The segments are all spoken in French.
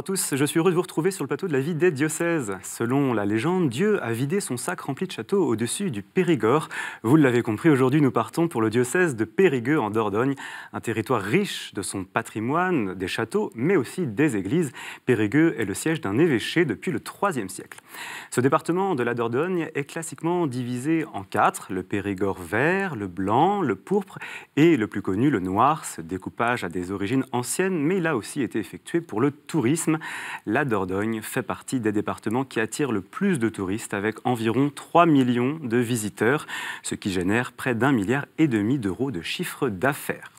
Bonjour à tous, je suis heureux de vous retrouver sur le plateau de la vie des diocèses. Selon la légende, Dieu a vidé son sac rempli de châteaux au-dessus du Périgord. Vous l'avez compris, aujourd'hui nous partons pour le diocèse de Périgueux en Dordogne, un territoire riche de son patrimoine, des châteaux, mais aussi des églises. Périgueux est le siège d'un évêché depuis le IIIe siècle. Ce département de la Dordogne est classiquement divisé en quatre, le Périgord vert, le blanc, le pourpre et le plus connu, le noir. Ce découpage a des origines anciennes, mais il a aussi été effectué pour le tourisme. La Dordogne fait partie des départements qui attirent le plus de touristes avec environ 3 millions de visiteurs, ce qui génère près d'un milliard et demi d'euros de chiffre d'affaires.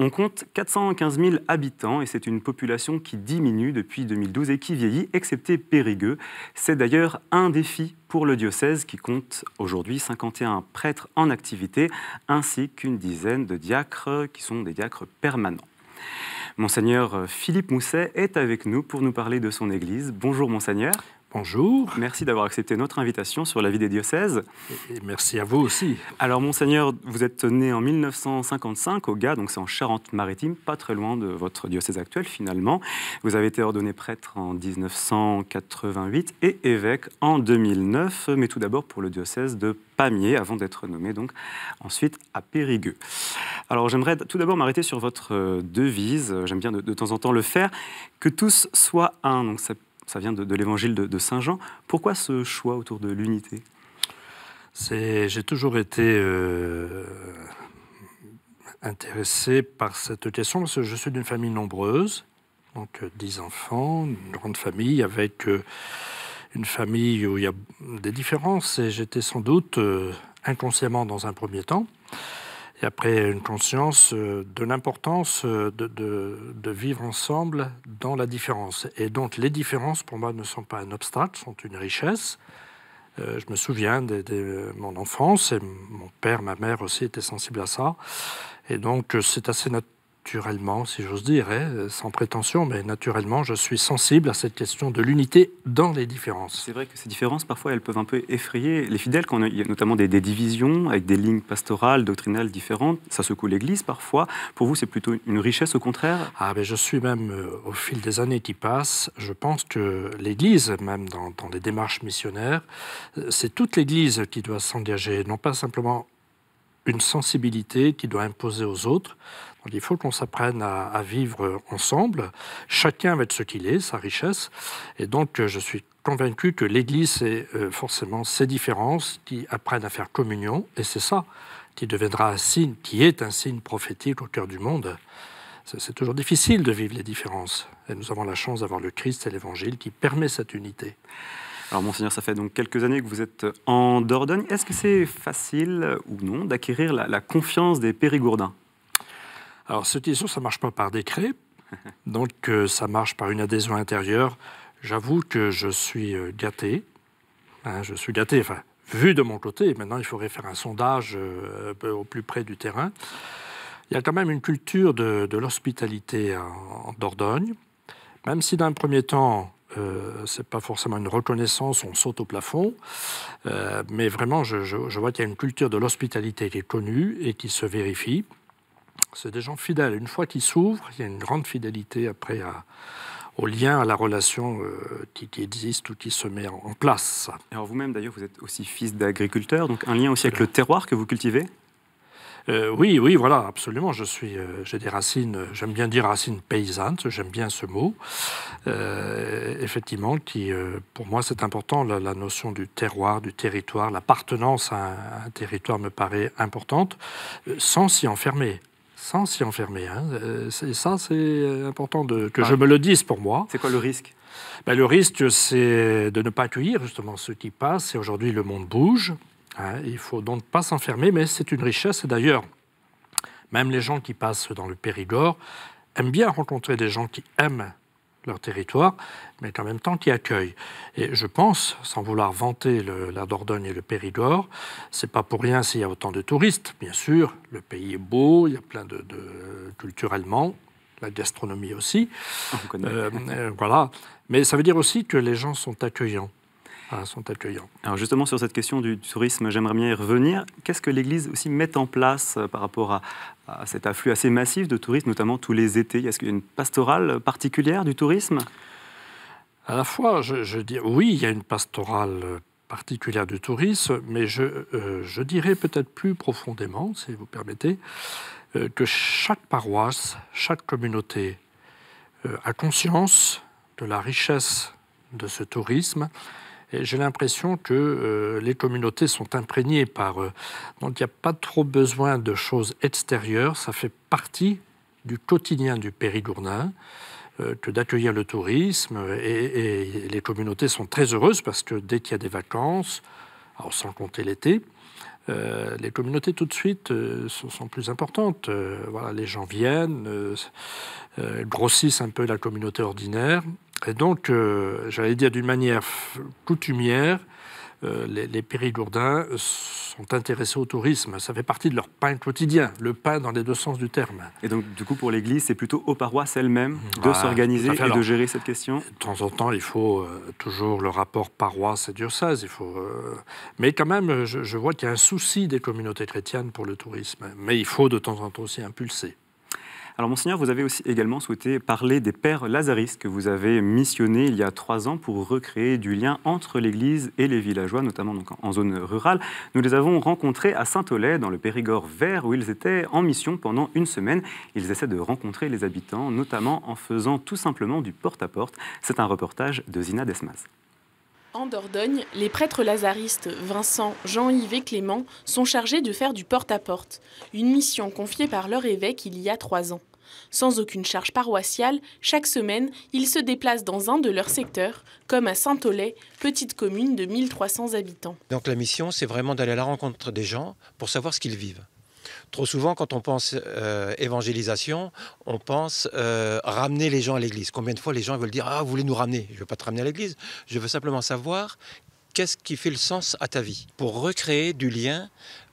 On compte 415 000 habitants et c'est une population qui diminue depuis 2012 et qui vieillit, excepté Périgueux. C'est d'ailleurs un défi pour le diocèse qui compte aujourd'hui 51 prêtres en activité ainsi qu'une dizaine de diacres qui sont des diacres permanents. Monseigneur euh, Philippe Mousset est avec nous pour nous parler de son Église. Bonjour Monseigneur. Bonjour. Merci d'avoir accepté notre invitation sur la vie des diocèses. merci à vous aussi. Alors, Monseigneur, vous êtes né en 1955 au Ga, donc c'est en Charente-Maritime, pas très loin de votre diocèse actuel finalement. Vous avez été ordonné prêtre en 1988 et évêque en 2009, mais tout d'abord pour le diocèse de Pamiers, avant d'être nommé donc ensuite à Périgueux. Alors, j'aimerais tout d'abord m'arrêter sur votre devise, j'aime bien de, temps en temps le faire, que tous soient un. Donc, ça ça vient de, l'évangile de, Saint Jean. Pourquoi ce choix autour de l'unité J'ai toujours été euh, intéressé par cette question parce que je suis d'une famille nombreuse, donc euh, dix enfants, une grande famille avec euh, une famille où il y a des différences et j'étais sans doute inconsciemment dans un premier temps et après une conscience euh, de l'importance euh, de, vivre ensemble dans la différence. Et donc les différences, pour moi, ne sont pas un obstacle, sont une richesse. Euh, je me souviens de, de, mon enfance, et mon père, ma mère aussi étaient sensibles à ça. Et donc c'est assez naturel naturellement, si j'ose dire, hein, sans prétention, mais naturellement, je suis sensible à cette question de l'unité dans les différences. C'est vrai que ces différences, parfois, elles peuvent un peu effrayer les fidèles quand il y a notamment des, divisions avec des lignes pastorales, doctrinales différentes. Ça secoue l'Église parfois. Pour vous, c'est plutôt une richesse, au contraire Ah, mais je suis même, euh, au fil des années qui passent, je pense que l'Église, même dans, des démarches missionnaires, euh, c'est toute l'Église qui doit s'engager, non pas simplement une sensibilité qui doit imposer aux autres il faut qu'on s'apprenne à, vivre ensemble, chacun avec ce qu'il est, sa richesse. Et donc, euh, je suis convaincu que l'Église, c'est euh, forcément ces différences qui apprennent à faire communion, et c'est ça qui deviendra un signe, qui est un signe prophétique au cœur du monde. C'est toujours difficile de vivre les différences. Et nous avons la chance d'avoir le Christ et l'Évangile qui permet cette unité. Alors, Monseigneur, ça fait donc quelques années que vous êtes en Dordogne. Est-ce que c'est facile ou non d'acquérir la, la, confiance des Périgourdins alors, cette histoire, ça ne marche pas par décret, donc euh, ça marche par une adhésion intérieure. J'avoue que je suis euh, gâté. Hein, je suis gâté, enfin, vu de mon côté. Maintenant, il faudrait faire un sondage euh, au plus près du terrain. Il y a quand même une culture de, l'hospitalité en, Dordogne, même si d'un premier temps, euh, c'est pas forcément une reconnaissance, on saute au plafond, mais vraiment, je vois qu'il y a une culture de l'hospitalité qui est connue et qui se vérifie. C'est des gens fidèles. Une fois qu'ils s'ouvrent, il y a une grande fidélité après à, au lien, à la relation euh, qui, existe ou qui se met en, place. Alors vous-même, d'ailleurs, vous êtes aussi fils d'agriculteur, donc un lien aussi avec le terroir que vous cultivez euh, oui, oui, voilà, absolument. Je suis, euh, j'ai des racines. J'aime bien dire racines paysannes. J'aime bien ce mot. effectivement, qui, pour moi, c'est important. La, notion du terroir, du territoire, l'appartenance à, un territoire me paraît importante, sans s'y enfermer sans s'y enfermer. Hein. Euh, ça, c'est euh, important de, que ah. je me le dise pour moi. C'est quoi le risque ben, Le risque, c'est de ne pas accueillir justement ce qui passe. Et aujourd'hui, le monde bouge. Hein. Il ne faut donc pas s'enfermer, mais c'est une richesse. Et d'ailleurs, même les gens qui passent dans le Périgord aiment bien rencontrer des gens qui aiment leur territoire, mais en même temps qui accueillent. Et je pense, sans vouloir vanter la Dordogne et le Périgord, c'est pas pour rien s'il y a autant de touristes. Bien sûr, le pays est beau, il y a plein de, culturellement, la gastronomie aussi. Ah, euh, euh, voilà. Mais ça veut dire aussi que les gens sont accueillants. Ah, sont accueillants. Alors justement sur cette question du tourisme, j'aimerais bien y revenir. Qu'est-ce que l'Église aussi met en place euh, par rapport à, cet afflux assez massif de touristes, notamment tous les étés Est-ce qu'il y a une pastorale particulière du tourisme À la fois, je, dis oui, il y a une pastorale particulière du tourisme, mais je, euh, dirais peut-être plus profondément, si vous permettez, euh, que chaque paroisse, chaque communauté a conscience de la richesse de ce tourisme, j'ai l'impression que euh, les communautés sont imprégnées par euh, Donc il n'y a pas trop besoin de choses extérieures, ça fait partie du quotidien du périgourdin euh, que d'accueillir le tourisme et, les communautés sont très heureuses parce que dès qu'il y a des vacances, sans compter l'été, les communautés tout de suite sont plus importantes. voilà, les gens viennent, grossissent un peu la communauté ordinaire, et donc, euh, j'allais dire d'une manière coutumière, euh, les, les, périgourdins sont intéressés au tourisme. Ça fait partie de leur pain quotidien, le pain dans les deux sens du terme. Et donc, du coup, pour l'Église, c'est plutôt aux paroisses elles-mêmes de bah, s'organiser et de gérer cette question De temps en temps, il faut euh, toujours le rapport paroisse et diocèse. Il faut, mais quand même, je, je vois qu'il y a un souci des communautés chrétiennes pour le tourisme. Mais il faut de temps en temps aussi impulser. Alors, Monseigneur, vous avez aussi également souhaité parler des pères lazaristes que vous avez missionnés il y a trois ans pour recréer du lien entre l'Église et les villageois, notamment donc en zone rurale. Nous les avons rencontrés à Saint-Olay, dans le Périgord vert, où ils étaient en mission pendant une semaine. Ils essaient de rencontrer les habitants, notamment en faisant tout simplement du porte-à-porte. C'est un reportage de Zina Desmas. En Dordogne, les prêtres lazaristes Vincent, Jean-Yves et Clément sont chargés de faire du porte à -porte, une mission confiée par leur évêque il y a trois ans. Sans aucune charge paroissiale, chaque semaine, ils se déplacent dans un de leurs secteurs, comme à Saint-Olay, petite commune de 1300 habitants. Donc la mission, c'est vraiment d'aller à la rencontre des gens pour savoir ce qu'ils vivent. Trop souvent, quand on pense euh, évangélisation, on pense euh, ramener les gens à l'église. Combien de fois les gens veulent dire Ah, vous voulez nous ramener Je ne veux pas te ramener à l'église. Je veux simplement savoir qu'est-ce qui fait le sens à ta vie Pour recréer du lien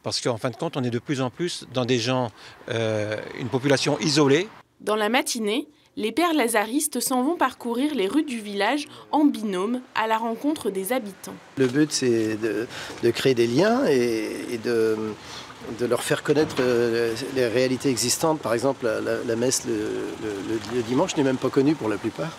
parce qu'en fin de compte, on est de plus en plus dans des gens, euh, une population isolée. Dans la matinée, les pères lazaristes s'en vont parcourir les rues du village en binôme à la rencontre des habitants. Le but, c'est de, créer des liens et, de, leur faire connaître euh, les réalités existantes. Par exemple, la, messe le dimanche n'est même pas connue pour la plupart.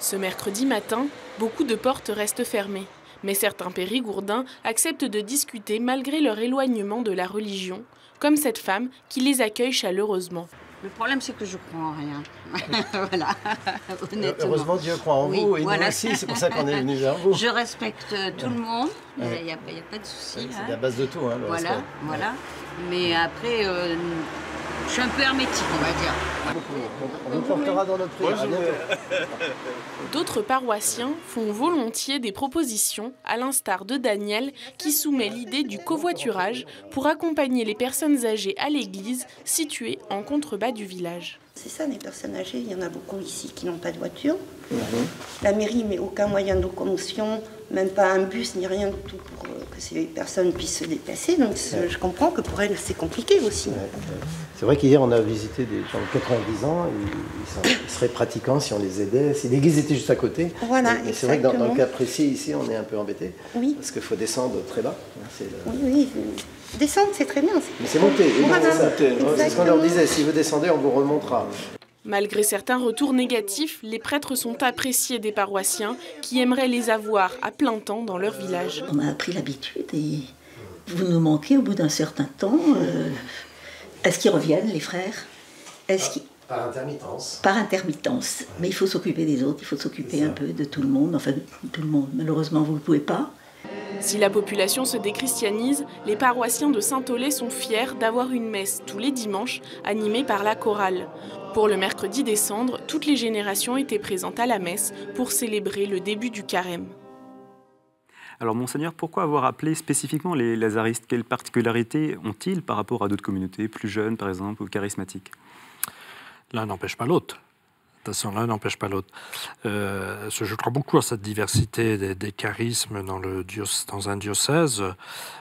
Ce mercredi matin, beaucoup de portes restent fermées. Mais certains périgourdins acceptent de discuter malgré leur éloignement de la religion, comme cette femme qui les accueille chaleureusement. Le problème, c'est que je crois en rien. voilà, honnêtement. Heureusement, Dieu croit en vous et nous aussi, c'est pour ça qu'on est venus vers vous. Je respecte euh, tout le monde, il n'y a, pas de souci. c'est hein. la base de tout, hein, Voilà, voilà. Mais après, euh, je suis un peu hermétique, on va dire. On portera dans notre D'autres paroissiens font volontiers des propositions, à l'instar de Daniel, qui soumet l'idée du covoiturage pour accompagner les personnes âgées à l'église située en contrebas du village. C'est ça, les personnes âgées, il y en a beaucoup ici qui n'ont pas de voiture. Mhm. La mairie met aucun moyen de locomotion, même pas un bus ni rien du tout pour euh, que ces personnes puissent se déplacer. Donc je comprends que pour elles, c'est compliqué aussi. C'est vrai qu'hier, on a visité des gens de 90 ans, ils, seraient pratiquants si on les aidait, si l'église était juste à côté. Voilà, et, c'est vrai que dans, le cas précis ici, on est un peu embêté, oui. parce qu'il faut descendre très bas. Oui, oui. Descendre, c'est très bien. Mais c'est monter, c'est ce qu'on leur disait, si vous descendez, on vous remontera. Malgré certains retours négatifs, les prêtres sont appréciés des paroissiens qui aimeraient les avoir à plein temps dans leur village. On a pris l'habitude et vous nous manquez au bout d'un certain temps. Euh, est-ce qu'ils reviennent, les frères Est-ce ah, par intermittence. Par intermittence. Mais il faut s'occuper des autres, il faut s'occuper un peu de tout le monde. Enfin, tout le monde. Malheureusement, vous ne pouvez pas. Si la population se déchristianise, les paroissiens de Saint-Olé sont fiers d'avoir une messe tous les dimanches animée par la chorale. Pour le mercredi décembre, toutes les générations étaient présentes à la messe pour célébrer le début du carême. Alors, Monseigneur, pourquoi avoir appelé spécifiquement les Lazaristes Quelles particularités ont-ils par rapport à d'autres communautés, plus jeunes par exemple, ou charismatiques L'un n'empêche pas l'autre l'un n'empêche pas l'autre. Euh, je crois beaucoup à cette diversité des, charismes dans, le dans un diocèse.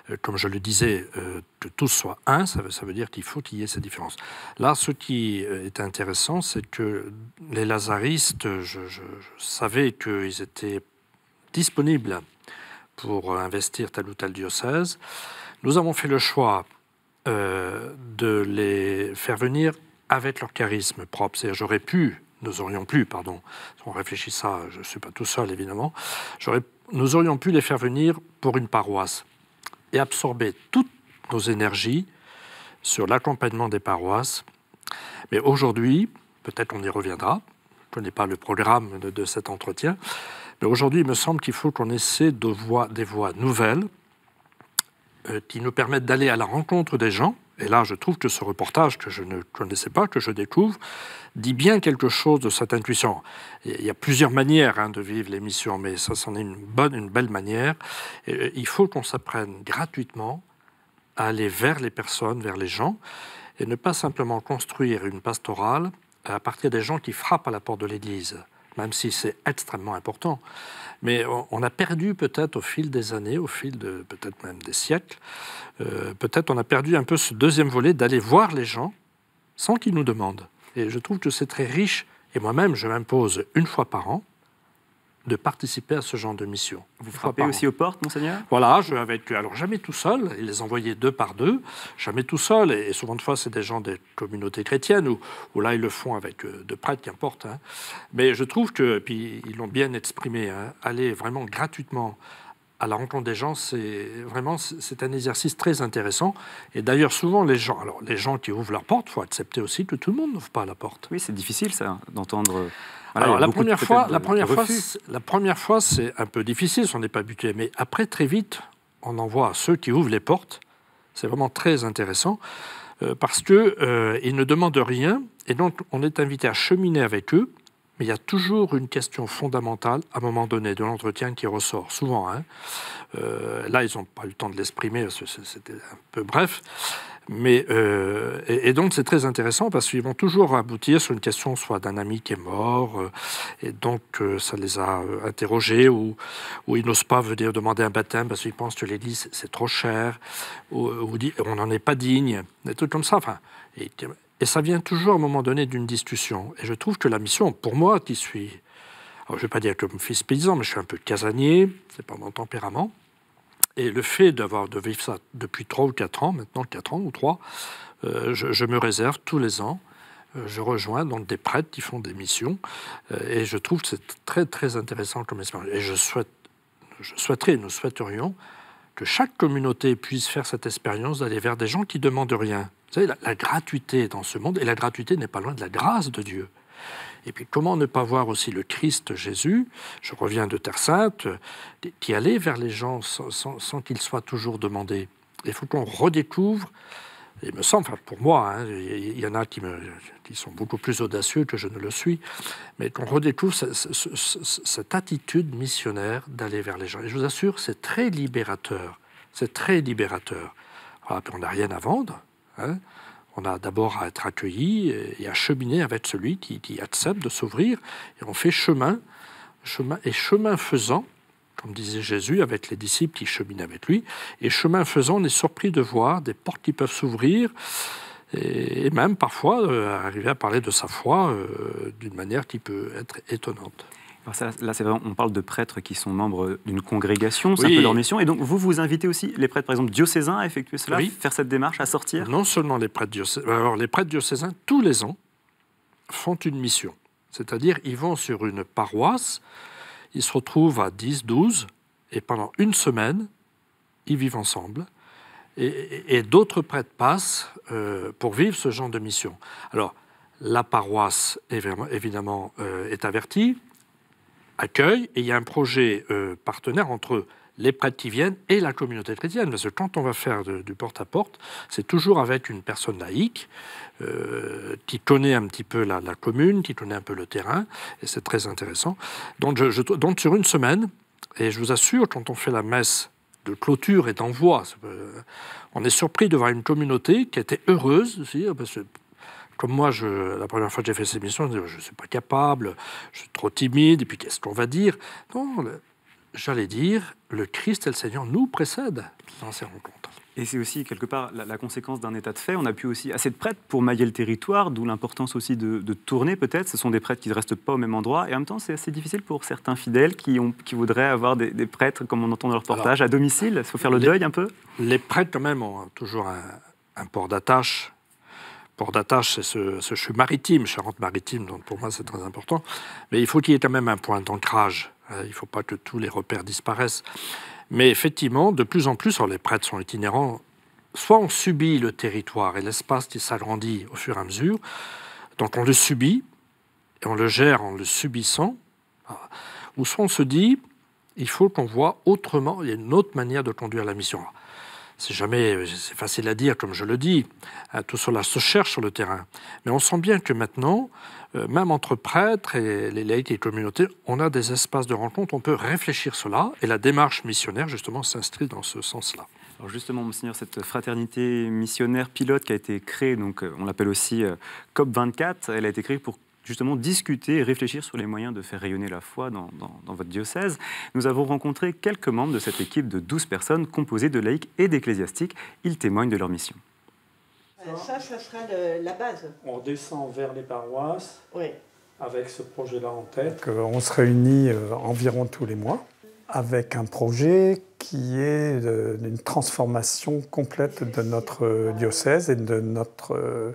Euh, comme je le disais, euh, que tous soient un, ça veut, ça veut dire qu'il faut qu'il y ait ces différences. Là, ce qui est intéressant, c'est que les lazaristes, je, savais qu'ils étaient disponibles pour investir tel ou tel diocèse. Nous avons fait le choix de les faire venir avec leur charisme propre. J'aurais pu nous aurions pu, pardon, on réfléchit ça, je ne suis pas tout seul évidemment, nous aurions pu les faire venir pour une paroisse et absorber toutes nos énergies sur l'accompagnement des paroisses. Mais aujourd'hui, peut-être on y reviendra, je ne connais pas le programme de, cet entretien, mais aujourd'hui il me semble qu'il faut qu'on essaie de voir des voies nouvelles euh, qui nous permettent d'aller à la rencontre des gens et là je trouve que ce reportage que je ne connaissais pas, que je découvre, dit bien quelque chose de cette intuition. Il y a plusieurs manières hein, de vivre l'émission, mais ça c'en est une bonne, une belle manière. Euh, il faut qu'on s'apprenne gratuitement à aller vers les personnes, vers les gens, et ne pas simplement construire une pastorale à partir des gens qui frappent à la porte de l'Église même si c'est extrêmement important. Mais on, a perdu peut-être au fil des années, au fil de peut-être même des siècles, euh, peut-être on a perdu un peu ce deuxième volet d'aller voir les gens sans qu'ils nous demandent. Et je trouve que c'est très riche. Et moi-même, je m'impose une fois par an de participer à ce genre de mission. Vous frappez aussi aux portes, monseigneur Voilà, je, avec, alors jamais tout seul, ils les envoyait deux par deux, jamais tout seul, et, souvent de fois c'est des gens des communautés chrétiennes, où, là ils le font avec euh, de prêtres, qu'importe. Hein. Mais je trouve que, puis ils l'ont bien exprimé, hein, aller vraiment gratuitement à la rencontre des gens, c'est vraiment c'est un exercice très intéressant. Et d'ailleurs, souvent les gens, alors les gens qui ouvrent leur porte, faut accepter aussi que tout le monde n'ouvre pas la porte. Oui, c'est difficile ça, d'entendre. alors la première, fois, la première fois, la première fois, c'est un peu difficile, si on n'est pas habitué. Mais après, très vite, on envoie ceux qui ouvrent les portes. C'est vraiment très intéressant euh, parce que euh, ils ne demandent rien et donc on est invité à cheminer avec eux il y a toujours une question fondamentale à un moment donné de l'entretien qui ressort, souvent. Hein. Euh, là, ils n'ont pas eu le temps de l'exprimer, c'était un peu bref. Mais, euh, et, donc c'est très intéressant parce qu'ils vont toujours aboutir sur une question soit d'un ami qui est mort, euh, et donc ça les a interrogés, ou, ou ils n'osent pas venir demander un baptême parce qu'ils pensent que l'Église c'est trop cher, ou, on n'en est pas digne, des trucs comme ça. Enfin, et, et ça vient toujours à un moment donné d'une discussion. Et je trouve que la mission, pour moi qui suis, alors je ne vais pas dire que je fils paysan, mais je suis un peu casanier, c'est pas mon tempérament. Et le fait d'avoir de vivre ça depuis trois ou quatre ans, maintenant quatre ans ou trois, euh, je, me réserve tous les ans. Euh, je rejoins donc des prêtres qui font des missions euh, et je trouve que c'est très très intéressant comme expérience. Et je, souhaite, je souhaiterais, nous souhaiterions que chaque communauté puisse faire cette expérience d'aller vers des gens qui ne demandent rien, vous la, gratuité dans ce monde, et la gratuité n'est pas loin de la grâce de Dieu. Et puis comment ne pas voir aussi le Christ Jésus, je reviens de Terre Sainte, qui allait vers les gens sans, qu'ils soient soit toujours demandé. Il faut qu'on redécouvre, il me semble, pour moi, hein, il y en a qui, sont beaucoup plus audacieux que je ne le suis, mais qu'on redécouvre cette attitude missionnaire d'aller vers les gens. Et je vous assure, c'est très libérateur. C'est très libérateur. Ah, on n'a rien à vendre. Hein. on a d'abord à être accueilli et à cheminer avec celui qui, accepte de s'ouvrir. Et on fait chemin, chemin et chemin faisant, comme disait Jésus avec les disciples qui cheminent avec lui, et chemin faisant, on est surpris de voir des portes qui peuvent s'ouvrir. Et, même parfois euh, arriver à parler de sa foi euh, d'une manière qui peut être étonnante là, c'est on parle de prêtres qui sont membres d'une congrégation, c'est un peu leur mission. Et donc, vous, vous invitez aussi les prêtres, par exemple, diocésains à effectuer cela, faire cette démarche, à sortir Non seulement les prêtres diocésains, euh, alors les prêtres diocésains, tous les ans, font une mission. C'est-à-dire, ils vont sur une paroisse, ils se retrouvent à 10, 12, et pendant une semaine, ils vivent ensemble. Et, d'autres prêtres passent euh, pour vivre ce genre de mission. Alors, la paroisse, évidemment, euh, est avertie. Accueil et il y a un projet euh, partenaire entre les prêtres qui viennent et la communauté chrétienne. Parce que quand on va faire du porte-à-porte, c'est toujours avec une personne laïque euh, qui connaît un petit peu la, commune, qui connaît un peu le terrain, et c'est très intéressant. Donc, sur une semaine, et je vous assure, quand on fait la messe de clôture et d'envoi. Euh, on est surpris de voir une communauté qui était heureuse, parce que comme moi, je, la première fois que j'ai fait cette émission, je, ne suis pas capable, je suis trop timide, et puis qu'est-ce qu'on va dire Non, j'allais dire, le Christ et le Seigneur nous précèdent dans ces rencontres. Et c'est aussi quelque part la, conséquence d'un état de fait. On a pu aussi assez de prêtres pour mailler le territoire, d'où l'importance aussi de, tourner peut-être. Ce sont des prêtres qui ne restent pas au même endroit. Et en même temps, c'est assez difficile pour certains fidèles qui, ont, qui voudraient avoir des, prêtres, comme on entend dans leur reportage, à domicile. Il faut faire le deuil un peu. Les prêtres, quand même, ont toujours un port d'attache port d'attache, c'est ce, ce CHU maritime, Charente-Maritime, donc pour moi c'est très important. Mais il faut qu'il y ait quand même un point d'ancrage. Hein, il ne faut pas que tous les repères disparaissent. Mais effectivement, de plus en plus, les prêtres sont itinérants, soit on subit le territoire et l'espace qui s'agrandit au fur et à mesure, donc on le subit, et on le gère en le subissant, ou soit on se dit, il faut qu'on voit autrement, il y a une autre manière de conduire la mission c'est jamais, c'est facile à dire, comme je le dis, hein, tout cela se cherche sur le terrain. Mais on sent bien que maintenant, euh, même entre prêtres et les laïcs et les communautés, on a des espaces de rencontre, on peut réfléchir cela, et la démarche missionnaire, justement, s'inscrit dans ce sens-là. Alors justement, Monseigneur, cette fraternité missionnaire pilote qui a été créée, donc euh, on l'appelle aussi euh, COP24, elle a été créée pour justement discuter et réfléchir sur les moyens de faire rayonner la foi dans, votre diocèse. Nous avons rencontré quelques membres de cette équipe de 12 personnes composées de laïcs et d'ecclésiastiques. Ils témoignent de leur mission. Ça, ça sera la base. On descend vers les paroisses avec ce projet-là en tête. Euh, on se réunit euh, environ tous les mois avec un projet qui est euh, une transformation complète de notre diocèse et de notre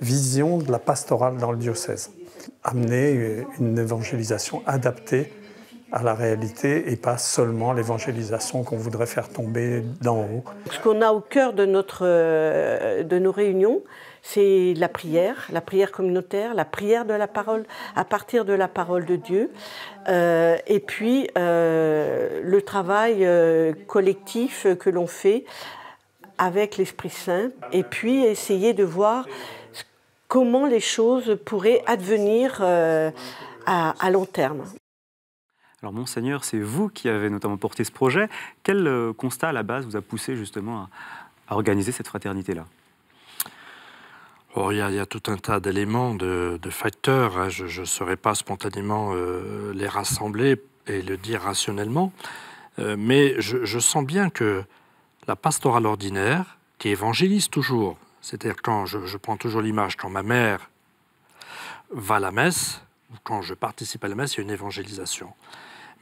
vision de la pastorale dans le diocèse amener une évangélisation adaptée à la réalité et pas seulement l'évangélisation qu'on voudrait faire tomber d'en haut. Ce qu'on a au cœur de, notre, euh, de nos réunions, c'est la prière, la prière communautaire, la prière de la parole à partir de la parole de Dieu, euh, et puis euh, le travail collectif que l'on fait avec l'Esprit Saint, et puis essayer de voir comment les choses pourraient advenir euh, à, long terme. Alors monseigneur, c'est vous qui avez notamment porté ce projet. Quel euh, constat à la base vous a poussé justement à, organiser cette fraternité-là il y, a tout un tas d'éléments, de, facteurs. Hein. Je ne saurais pas spontanément euh, les rassembler et le dire rationnellement. mais je, je, sens bien que la pastorale ordinaire, qui évangélise toujours, c'est-à-dire quand je, prends toujours l'image, quand ma mère va à la messe, ou quand je participe à la messe, il y a une évangélisation.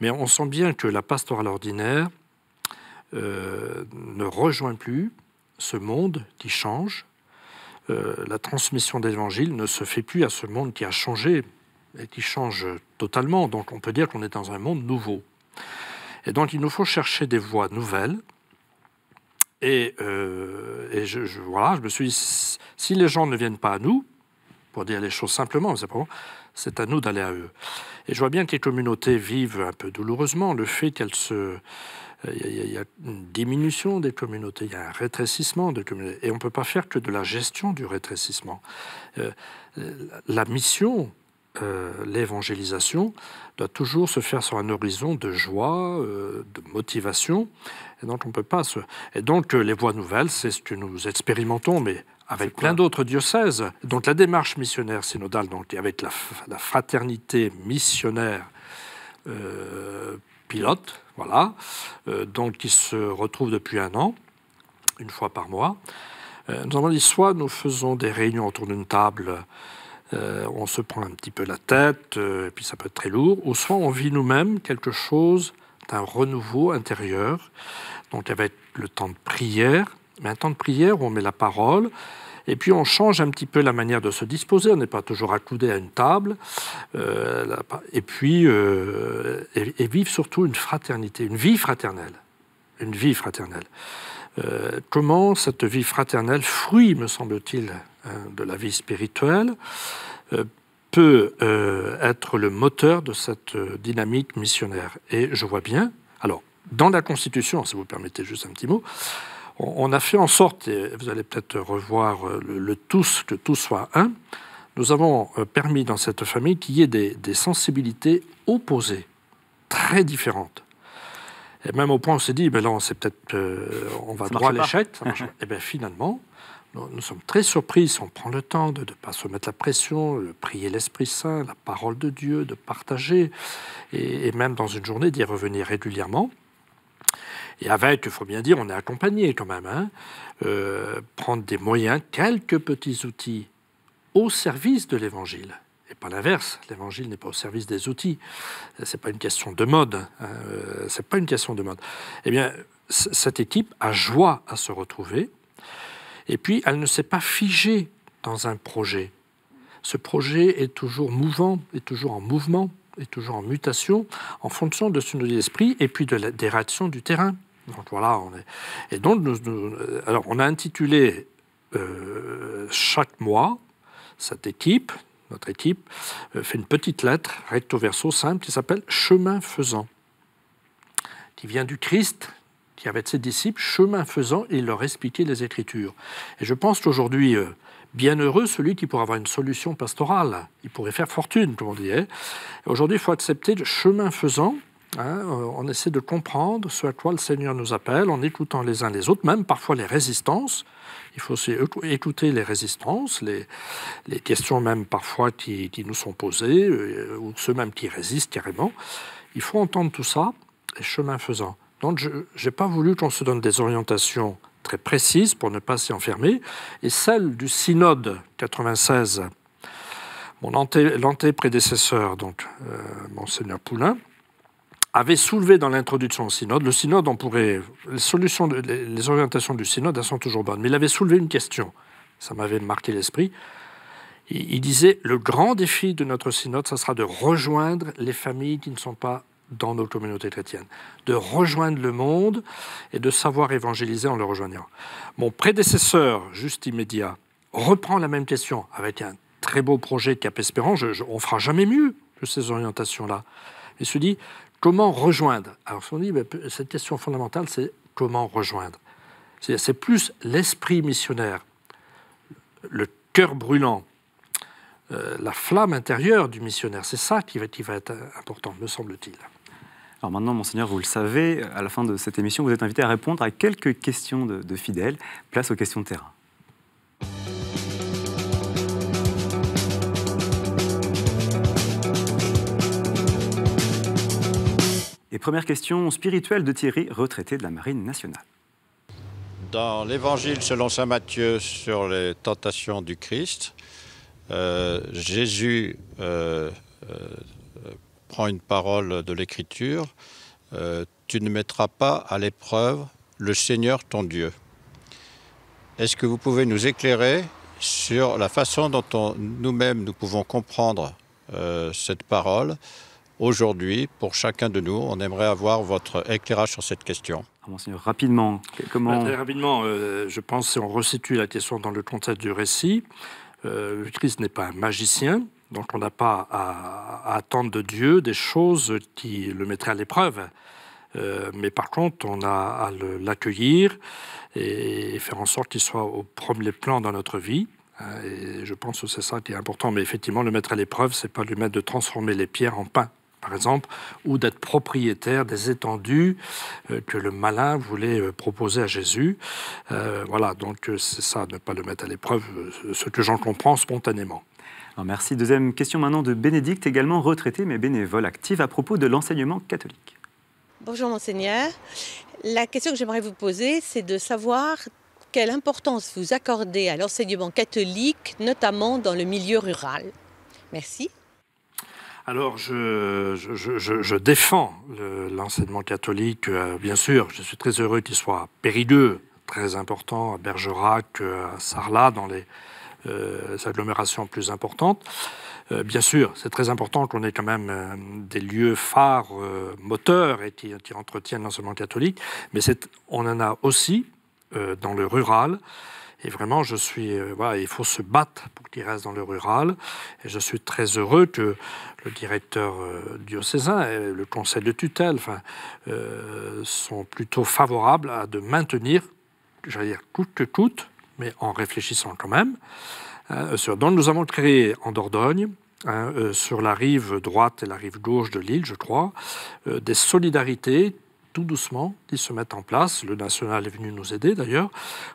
Mais on sent bien que la pastorale ordinaire euh, ne rejoint plus ce monde qui change. Euh, la transmission d'évangile ne se fait plus à ce monde qui a changé et qui change totalement. Donc on peut dire qu'on est dans un monde nouveau. Et donc il nous faut chercher des voies nouvelles et, euh, je, voilà, je me suis dit, si les gens ne viennent pas à nous, pour dire les choses simplement, c'est à nous d'aller à eux. Et je vois bien que les communautés vivent un peu douloureusement le fait qu'elles se... Euh, il y, a, une diminution des communautés, il y a un rétrécissement des communautés. Et on ne peut pas faire que de la gestion du rétrécissement. Euh, la mission, l'évangélisation, doit toujours se faire sur un horizon de joie, de motivation et donc on peut pas se... Et donc euh, les voies nouvelles, c'est ce que nous expérimentons, mais avec plein d'autres diocèses. Donc la démarche missionnaire synodale, donc avec la, fraternité missionnaire euh, pilote, voilà, euh, donc qui se retrouve depuis un an, une fois par mois. nous avons dit soit nous faisons des réunions autour d'une table, on se prend un petit peu la tête, et puis ça peut être très lourd, ou soit on vit nous-mêmes quelque chose un renouveau intérieur. Donc il va avait le temps de prière, mais un temps de prière où on met la parole. Et puis on change un petit peu la manière de se disposer, on n'est pas toujours accoudé à une table. Euh, et puis, euh, et, vivre surtout une fraternité, une vie fraternelle. Une vie fraternelle. Euh, comment cette vie fraternelle, fruit, me semble-t-il, hein, de la vie spirituelle, peut euh, être le moteur de cette euh, dynamique missionnaire. Et je vois bien, alors, dans la Constitution, si vous permettez juste un petit mot, on, a fait en sorte, et vous allez peut-être revoir euh, le, tout tous, que tout soit un, nous avons permis dans cette famille qu'il y ait des, sensibilités opposées, très différentes. Et même au point où on s'est dit, ben là, c'est peut-être, on va droit à l'échec. et eh bien finalement, nous, sommes très surpris si on prend le temps de ne pas se mettre la pression, de prier l'Esprit Saint, la parole de Dieu, de partager, et, même dans une journée d'y revenir régulièrement. Et avec, il faut bien dire, on est accompagné quand même. Hein, euh, prendre des moyens, quelques petits outils au service de l'Évangile. Et pas l'inverse. L'Évangile n'est pas au service des outils. C'est pas une question de mode. Hein, euh, c'est pas une question de mode. Eh bien, cette équipe a joie à se retrouver. Et puis, elle ne s'est pas figée dans un projet. Ce projet est toujours mouvant, est toujours en mouvement, est toujours en mutation, en fonction de son esprit et puis de des réactions du terrain. Donc voilà, on Et donc, euh, alors, on a intitulé euh, chaque mois cette équipe, notre équipe, euh, fait une petite lettre recto verso simple qui s'appelle Chemin faisant, qui vient du Christ qui avait de ses disciples, chemin faisant, il leur expliquait les Écritures. Et je pense qu'aujourd'hui, euh, bienheureux celui qui pourrait avoir une solution pastorale, il pourrait faire fortune, comme on dit. Aujourd'hui, il faut accepter, le chemin faisant, hein, euh, on essaie de comprendre ce à quoi le Seigneur nous appelle en écoutant les uns les autres, même parfois les résistances. Il faut aussi écouter les résistances, les, les questions même parfois qui, nous sont posées, euh, ou ceux même qui résistent carrément. Il faut entendre tout ça, chemin faisant. Donc, je n'ai pas voulu qu'on se donne des orientations très précises pour ne pas s'y enfermer. Et celle du synode 96, mon anté-prédécesseur donc euh, Monseigneur Poulain, avait soulevé dans l'introduction au synode, le synode, on pourrait, les orientations du synode, elles sont toujours bonnes, mais il avait soulevé une question, ça m'avait marqué l'esprit. Il, il disait, le grand défi de notre synode, ça sera de rejoindre les familles qui ne sont pas dans nos communautés chrétiennes, de rejoindre le monde et de savoir évangéliser en le rejoignant. Mon prédécesseur, juste immédiat, reprend la même question avec un très beau projet Cap Espérant. Je, ne on fera jamais mieux que ces orientations-là. Il se dit comment rejoindre. Alors, on dit ben, cette question fondamentale, c'est comment rejoindre. C'est plus l'esprit missionnaire, le cœur brûlant, euh, la flamme intérieure du missionnaire. C'est ça qui va être important, me semble-t-il. Alors maintenant, monseigneur, vous le savez, à la fin de cette émission, vous êtes invité à répondre à quelques questions de, fidèles. Place aux questions de terrain. Et première question spirituelle de Thierry, retraité de la Marine nationale. Dans l'évangile selon saint Matthieu sur les tentations du Christ, euh, Jésus euh, euh, prends une parole de l'Écriture, euh, tu ne mettras pas à l'épreuve le Seigneur ton Dieu. Est-ce que vous pouvez nous éclairer sur la façon dont nous-mêmes nous pouvons comprendre euh, cette parole aujourd'hui pour chacun de nous On aimerait avoir votre éclairage sur cette question. Ah, rapidement, comment... Bah, rapidement, euh, je pense si on resitue la question dans le contexte du récit, le Christ n'est pas un magicien, donc on n'a pas à, attendre de Dieu des choses qui le mettraient à l'épreuve. Euh, mais par contre, on a à l'accueillir et, faire en sorte qu'il soit au premier plan dans notre vie. Euh, et je pense que c'est ça qui est important. Mais effectivement, le mettre à l'épreuve, ce n'est pas lui mettre de transformer les pierres en pain, par exemple, ou d'être propriétaire des étendues euh, que le malin voulait proposer à Jésus. voilà, donc c'est ça, ne pas le mettre à l'épreuve, ce que j'en comprends spontanément. Alors merci. Deuxième question maintenant de Bénédicte, également retraitée mais bénévole active à propos de l'enseignement catholique. Bonjour monseigneur. La question que j'aimerais vous poser, c'est de savoir quelle importance vous accordez à l'enseignement catholique, notamment dans le milieu rural. Merci. Alors, je, je, défends l'enseignement catholique, euh, bien sûr. Je suis très heureux qu'il soit périlleux, très important à Bergerac, euh, à Sarlat, dans les, euh, agglomérations plus importantes. Euh, bien sûr, c'est très important qu'on ait quand même euh, des lieux phares moteurs et qui, qui entretiennent l'enseignement catholique, mais on en a aussi dans le rural. Et vraiment, je suis, il faut se battre pour qu'il reste dans le rural. Et je suis très heureux que le directeur diocésain et le conseil de tutelle sont plutôt favorables à de maintenir, j'allais dire coûte que coûte, mais en réfléchissant quand même. Euh, sur, donc nous avons créé en Dordogne, hein, euh, sur la rive droite et la rive gauche de l'île, je crois, euh, des solidarités tout doucement qui se mettent en place. Le national est venu nous aider d'ailleurs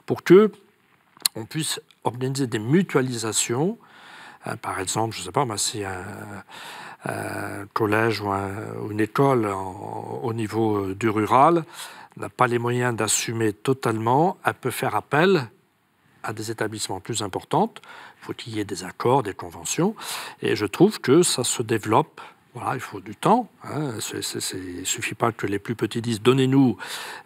pour que on puisse organiser des mutualisations. Euh, par exemple, je ne sais pas, si un, collège ou, une école au niveau du rural n'a pas les moyens d'assumer totalement, elle peut faire appel à des établissements plus importantes. Il faut qu'il y ait des accords, des conventions. Et je trouve que ça se développe voilà, il faut du temps. Hein. il ne suffit pas que les plus petits disent donnez-nous,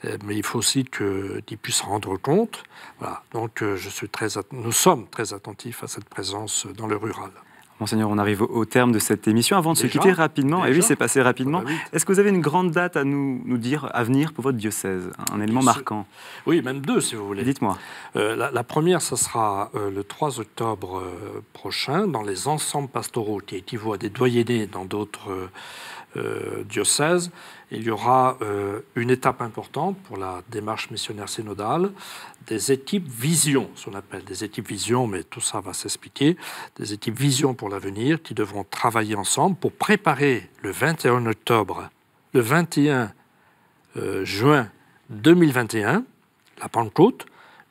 euh, mais il faut aussi qu'ils puissent rendre compte. Voilà. Donc, euh, je suis très nous sommes très attentifs à cette présence dans le rural. Monseigneur, on arrive au terme de cette émission. Avant de se quitter rapidement, et eh oui, c'est passé rapidement, bah est-ce que vous avez une grande date à nous, dire à venir pour votre diocèse Un élément marquant Oui, même deux, si vous voulez. Dites-moi. Euh, la, première, ce sera euh, le 3 octobre euh, prochain, dans les ensembles pastoraux qui équivaut à des doyennés dans d'autres euh, diocèse, il y aura euh, une étape importante pour la démarche missionnaire synodale, des équipes vision, ce qu'on appelle des équipes vision, mais tout ça va s'expliquer, des équipes vision pour l'avenir qui devront travailler ensemble pour préparer le 21 octobre, le 21 euh, juin 2021, la Pentecôte,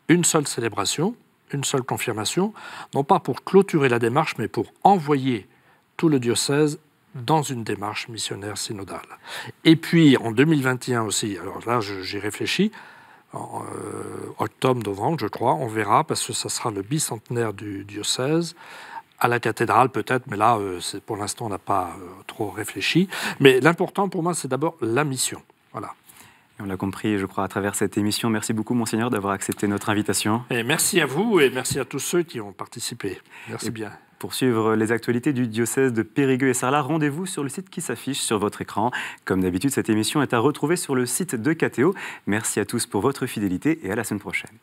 une seule célébration, une seule confirmation, non pas pour clôturer la démarche, mais pour envoyer tout le diocèse dans une démarche missionnaire synodale. Et puis en 2021 aussi, alors là j'y réfléchi, en euh, octobre, novembre, je crois, on verra, parce que ça sera le bicentenaire du diocèse, à la cathédrale peut-être, mais là, euh, pour l'instant, on n'a pas euh, trop réfléchi. Mais l'important pour moi, c'est d'abord la mission. Voilà. on l'a compris, je crois, à travers cette émission. Merci beaucoup, Monseigneur, d'avoir accepté notre invitation. Et merci à vous et merci à tous ceux qui ont participé. Merci bien. Pour suivre les actualités du diocèse de Périgueux et Sarlat, rendez-vous sur le site qui s'affiche sur votre écran. Comme d'habitude, cette émission est à retrouver sur le site de KTO. Merci à tous pour votre fidélité et à la semaine prochaine.